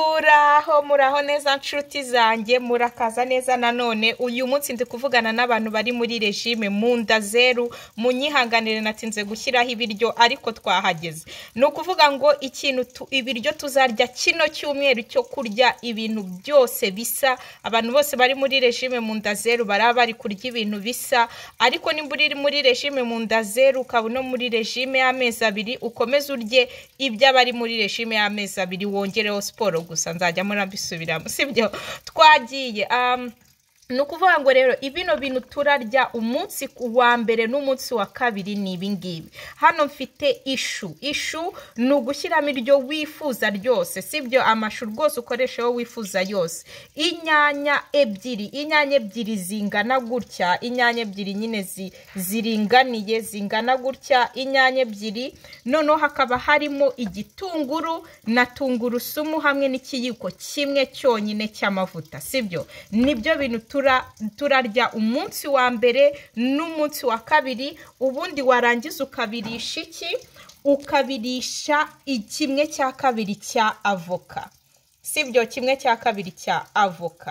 muraho muraho neza nshuti zanjye murakaza neza nanone uyu munsi ndi kuvugana n'abantu bari muri regime mu nda zeru munyihanganire natinze gushyiraho ibiryo ariko twahageze ni ukuvuga ngo ikintu ibiryo tuzarya kino cyumweru cyo kurya ibintu byose bisa abantu bose bari muri regime mu nda zeru baraba bari kurya ibintu bisa ariko nimba uri muri regime mu nda zeru ukaba uno muri regime y'amezi abiri ukomeze urye iby'abari muri regime y'amezi abiri wongereho siporo gusa nzajya murabisubiramo sibyo twagiye um, ni ukuvuga ngo rero ibino bintu turarya umunsi wa mbere n'umunsi wa kabiri ni ibingibi hano mfite ishu ishu ni ugushyiramo iryo wifuza ryose si byo amashu rwose ukoresha wowe wifuza yose inyanya ebyiri inyanya ebyiri zingana gutya inyanya ebyiri nyine ziringaniye zingana gutya inyanya ebyiri noneho hakaba harimo igitunguru na tungurusumu hamwe n'ikiyiko kimwe cyonyine cy'amavuta si byo nibyo bintu turi turarya umunsi wa mbere n'umunsi wa kabiri ubundi warangiza ukabirisha iki ukabirisha ikimwe cya kabiri cya avoka si byo kimwe cya kabiri cya avoka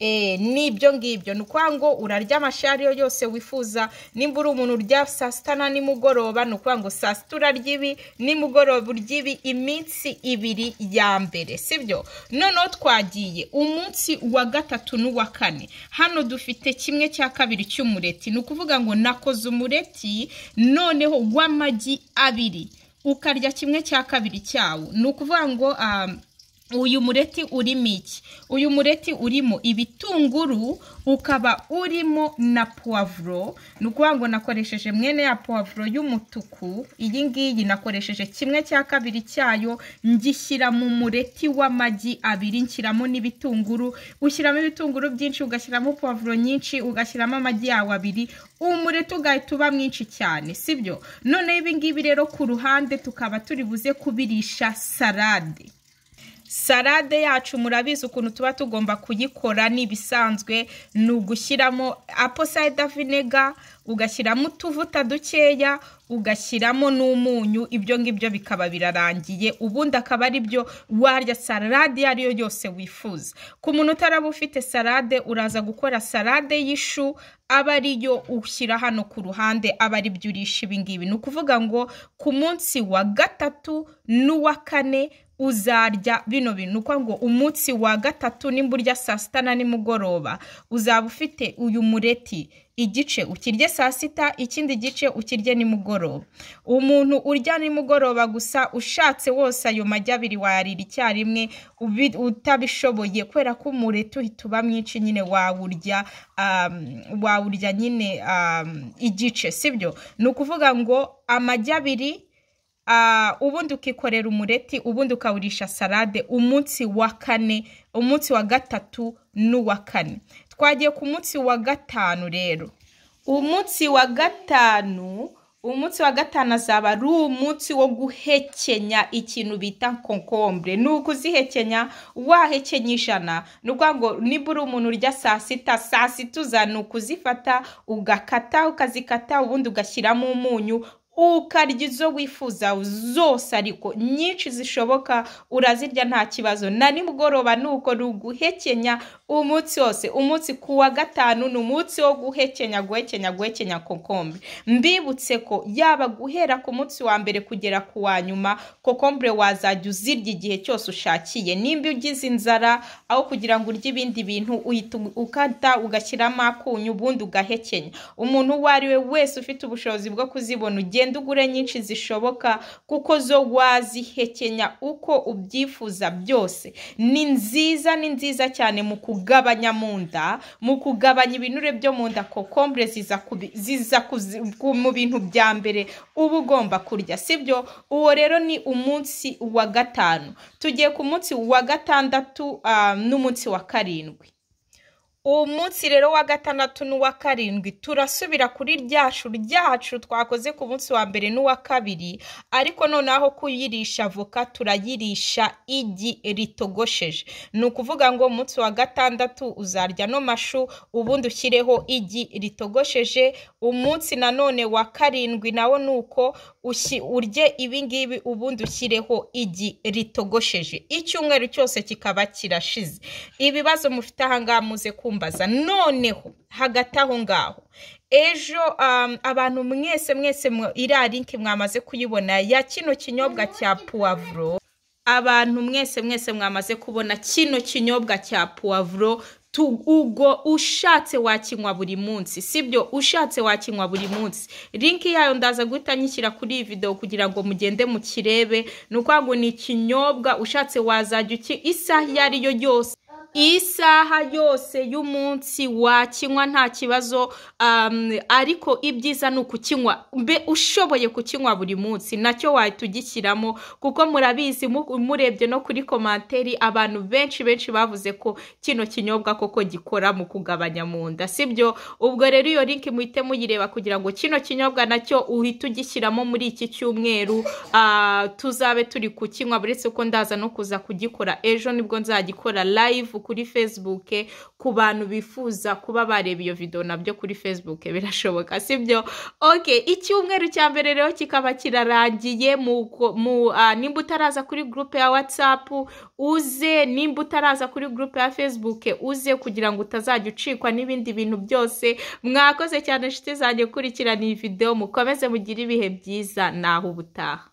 Eh n'ibyo ngibyo ni ukuvuga ngo urarya amashari yo yose wifuza nimba uri umuntu urya saa sita na nimugoroba ni ukuvuga ngo saa sita urarya ibi nimugoroba urya ibi iminsi ibiri ya mbere si sibyo noneho twagiye umunsi wa gatatu n'uwa kane hano dufite kimwe cya kabiri cy'umureti ni ukuvuga ngo nakoze umureti noneho w'amagi abiri ukarya kimwe cya kabiri cyawo ni ukuvuga ngo um, uyu mureti urimo iki uyu mureti urimo ibitunguru ukaba urimo na puwavuro ni ukuvuga ngo nakoresheje mwene ya puwavuro y'umutuku iyi ngiyi nakoresheje kimwe cya kabiri cyayo ngishyira mu mureti w'amagi abiri nshyiramo n'ibitunguru ushyiramo ibitunguru byinshi ugashyiramo puwavuro nyinshi ugashyiramo amagi yawe abiri umureti ugahita uba mwinshi cyane sibyo noneho ibi ngibi rero ku ruhande tukaba turi buze kubirisha salade salade yacu murabizi ukuntu tuba tugomba kuyikora n'ibisanzwe ni ugushyiramo aposayida vinega ugashyiramo utuvuta dukeya ugashyiramo n'umunyu ibyo ngibyo bikaba birarangiye ubundi akaba ari byo warya salade iyo ariyo yose wifuza ku muntu utaraba ufite salade uraza gukora salade y'ishu aba yo ushyira hano ku ruhande aba ari byo urisha ibingibi ni ukuvuga ngo ku munsi wa gatatu n'uwa kane uzarya bino bintu uko ngo umutsi wa gatatu nimba urya saa sita na nimugoroba uzaba ufite uyu mureti igice ukirye saa sita ikindi gice ukirye nimugoroba umuntu urya nimugoroba gusa ushatse wose ayo majya abiri wayarira icyarimwe utabishoboye kubera ko umureti uhita uba mwinshi nyine wawurya um, wawurya nyine um, igice sibyo ni ukuvuga ngo amajya abiri Ah, ubundi ukikorera umureti ubundi ukawurisha salade umunsi wa kane umunsi wa gatatu n'uwa kane twagiye ku munsi wa gatanu rero umunsi wa gatanu umunsi wa gatanu azaba ari umunsi wo guhekenya ikintu bita konkombure ni ukuzihekenya wahekenya ijana ni ukuvuga ngo niba uri umuntu urya saa sita saa sita uza ni ukuzifata ugakata ukazikata ubundi ugashyiramo umunyu ukarya izo wifuza zose ariko nyinshi zishoboka urazirya nta kibazo na nimugoroba nuko ruguhekenya umunsi wose umunsi ku wa gatanu ni umunsi wo guhekenya guhekenya guhekenya kokombure mbibutse ko yaba guhera ku munsi wa mbere kugera ku wa nyuma kokombure wazajya uzirya igihe cyose ushakiye nimba ugize inzara aho kugira ngo urye ibindi bintu ukata ugashyiramo akunyu ubundi ugahekenya umuntu uwo ari we wese ufite ubushobozi bwo kuzibona ugenda ugenda ugure nyinshi zishoboka kuko zo wazihekenya uko ubyifuza byose ni nziza ni nziza cyane mu kugabanya mu nda mu kugabanya ibinure byo mu nda kokombure ziza mu bintu bya mbere uba ugomba kurya sibyo uwo rero ni umunsi wa gatanu tugiye ku munsi wa gatandatu ah, n'umunsi wa karindwi uwo munsi rero wa gatandatu n'uwa karindwi turasubira kuri ryacu ryacu twakoze ku munsi wa mbere n'uwa kabiri ariko noneho kuyirisha avoka turayirisha igi ritogosheje ni ukuvuga ngo umunsi wa gatandatu uzarya no mashu ubundi ushyireho igi ritogosheje umunsi nanone wa karindwi nawo ni uko urye ibingibi ubundi ushyireho igi ritogosheje icyumweru cyose kikaba kirashize ibibazo mufite ahangaha muze ku kumbaza noneho hagati aho ngaho ejo um, abantu mwese mwese iriya linki mwamaze kuyibona ya kino kinyobwa cya puwavuro abantu mwese mwese mwamaze kubona kino kinyobwa cya puwavuro ubwo ushatse wakinywa buri munsi sibyo ushatse wakinywa buri munsi linki yayo ndaza guhita nyishyira kuri iyi videwo kugira ngo mugende mukirebe ni ukuvuga ngo ni ikinyobwa ushatse wazajya uki isaha iyo ari yo yose isaha yose y'umunsi wakinywa nta kibazo um, ariko ibyiza ni ukukinywa mbe ushoboye kukinywa buri munsi nacyo wahita ugishyiramo kuko murabizi murebye no kuri komantere abantu benshi benshi bavuze ko kino kinyobwa koko gikora mu kugabanya mu nda si byo ubwo rero iyo linki muhite muyireba kugira ngo kino kinyobwa nacyo uhite ugishyiramo muri iki cyumweru uh, tuzabe turi kukinywa uretse ko ndaza no kuza kugikora ejo nibwo nzagikora live kuri facebook ku bantu bifuza kuba bareba iyo video nabyo kuri facebook birashoboka sibyo ok icyumweru cya mbere rero kikaba kirarangiye mu ah, nimba utaraza kuri gurupe ya whatsapp uze nimba utaraza kuri groupe ya facebook uze kugira ngo utazajya ucikwa n'ibindi bintu byose mwakoze cyane inshuti zanjye ukurikirana iyi video mukomeze mugire ibihe byiza naho ubutaha